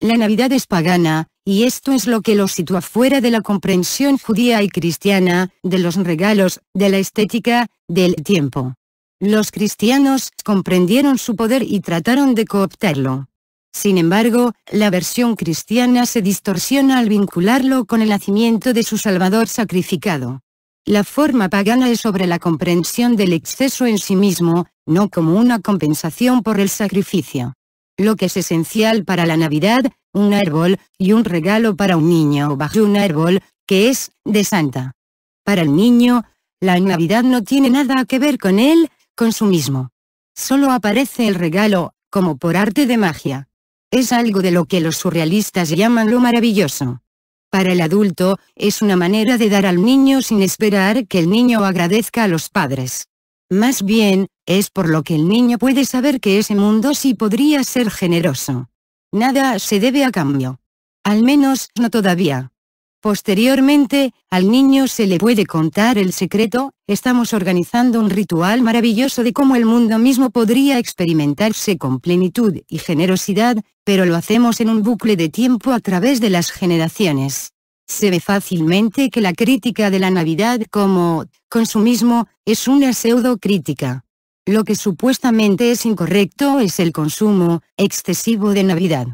La Navidad es pagana, y esto es lo que lo sitúa fuera de la comprensión judía y cristiana, de los regalos, de la estética, del tiempo. Los cristianos comprendieron su poder y trataron de cooptarlo. Sin embargo, la versión cristiana se distorsiona al vincularlo con el nacimiento de su Salvador sacrificado. La forma pagana es sobre la comprensión del exceso en sí mismo, no como una compensación por el sacrificio lo que es esencial para la Navidad, un árbol, y un regalo para un niño bajo un árbol, que es, de Santa. Para el niño, la Navidad no tiene nada que ver con él, con su mismo. Solo aparece el regalo, como por arte de magia. Es algo de lo que los surrealistas llaman lo maravilloso. Para el adulto, es una manera de dar al niño sin esperar que el niño agradezca a los padres. Más bien, es por lo que el niño puede saber que ese mundo sí podría ser generoso. Nada se debe a cambio. Al menos no todavía. Posteriormente, al niño se le puede contar el secreto, estamos organizando un ritual maravilloso de cómo el mundo mismo podría experimentarse con plenitud y generosidad, pero lo hacemos en un bucle de tiempo a través de las generaciones se ve fácilmente que la crítica de la Navidad como consumismo es una pseudocrítica. Lo que supuestamente es incorrecto es el consumo excesivo de Navidad.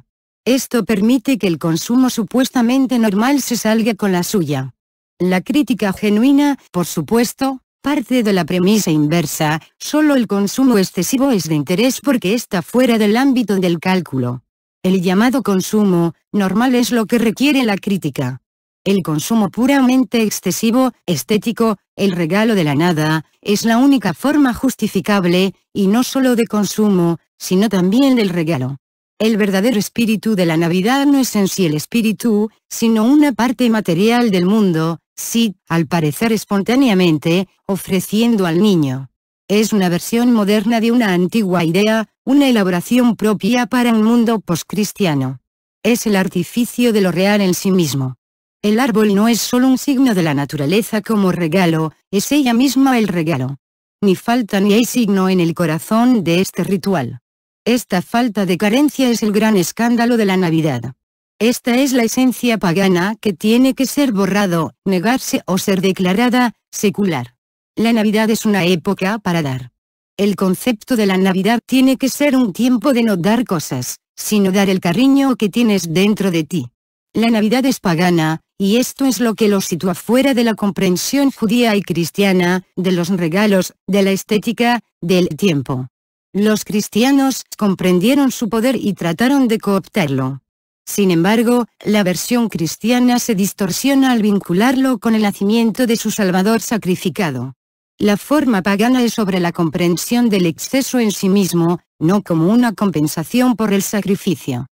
Esto permite que el consumo supuestamente normal se salga con la suya. La crítica genuina, por supuesto, parte de la premisa inversa, solo el consumo excesivo es de interés porque está fuera del ámbito del cálculo. El llamado consumo normal es lo que requiere la crítica el consumo puramente excesivo, estético, el regalo de la nada, es la única forma justificable, y no solo de consumo, sino también del regalo. El verdadero espíritu de la Navidad no es en sí el espíritu, sino una parte material del mundo, sí, al parecer espontáneamente, ofreciendo al niño. Es una versión moderna de una antigua idea, una elaboración propia para un mundo poscristiano. Es el artificio de lo real en sí mismo. El árbol no es solo un signo de la naturaleza como regalo, es ella misma el regalo. Ni falta ni hay signo en el corazón de este ritual. Esta falta de carencia es el gran escándalo de la Navidad. Esta es la esencia pagana que tiene que ser borrado, negarse o ser declarada, secular. La Navidad es una época para dar. El concepto de la Navidad tiene que ser un tiempo de no dar cosas, sino dar el cariño que tienes dentro de ti. La Navidad es pagana, y esto es lo que lo sitúa fuera de la comprensión judía y cristiana, de los regalos, de la estética, del tiempo. Los cristianos comprendieron su poder y trataron de cooptarlo. Sin embargo, la versión cristiana se distorsiona al vincularlo con el nacimiento de su Salvador sacrificado. La forma pagana es sobre la comprensión del exceso en sí mismo, no como una compensación por el sacrificio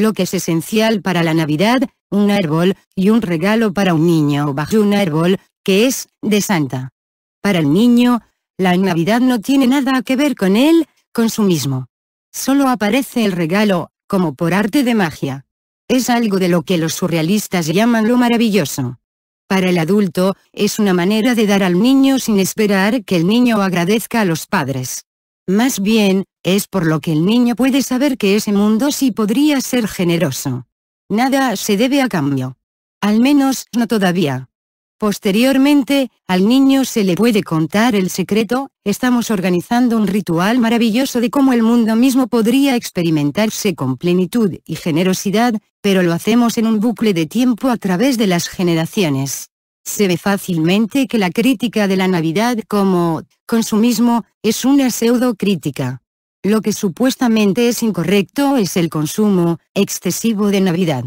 lo que es esencial para la Navidad, un árbol, y un regalo para un niño bajo un árbol, que es, de Santa. Para el niño, la Navidad no tiene nada que ver con él, con su mismo. Solo aparece el regalo, como por arte de magia. Es algo de lo que los surrealistas llaman lo maravilloso. Para el adulto, es una manera de dar al niño sin esperar que el niño agradezca a los padres. Más bien, es por lo que el niño puede saber que ese mundo sí podría ser generoso. Nada se debe a cambio. Al menos, no todavía. Posteriormente, al niño se le puede contar el secreto, estamos organizando un ritual maravilloso de cómo el mundo mismo podría experimentarse con plenitud y generosidad, pero lo hacemos en un bucle de tiempo a través de las generaciones se ve fácilmente que la crítica de la Navidad como consumismo es una pseudocrítica. Lo que supuestamente es incorrecto es el consumo excesivo de Navidad.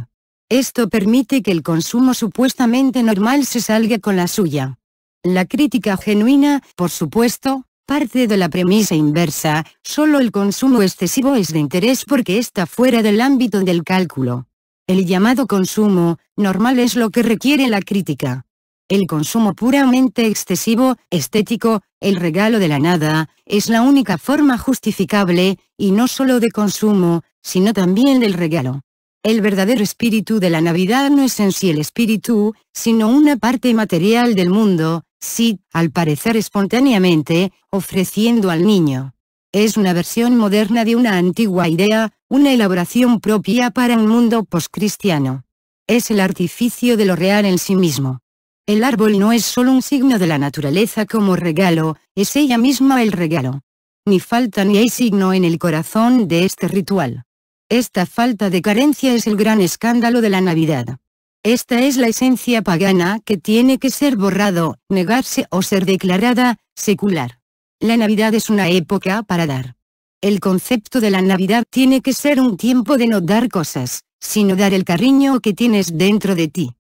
Esto permite que el consumo supuestamente normal se salga con la suya. La crítica genuina, por supuesto, parte de la premisa inversa, solo el consumo excesivo es de interés porque está fuera del ámbito del cálculo. El llamado consumo normal es lo que requiere la crítica el consumo puramente excesivo, estético, el regalo de la nada, es la única forma justificable, y no solo de consumo, sino también del regalo. El verdadero espíritu de la Navidad no es en sí el espíritu, sino una parte material del mundo, sí, al parecer espontáneamente, ofreciendo al niño. Es una versión moderna de una antigua idea, una elaboración propia para un mundo postcristiano. Es el artificio de lo real en sí mismo. El árbol no es solo un signo de la naturaleza como regalo, es ella misma el regalo. Ni falta ni hay signo en el corazón de este ritual. Esta falta de carencia es el gran escándalo de la Navidad. Esta es la esencia pagana que tiene que ser borrado, negarse o ser declarada, secular. La Navidad es una época para dar. El concepto de la Navidad tiene que ser un tiempo de no dar cosas, sino dar el cariño que tienes dentro de ti.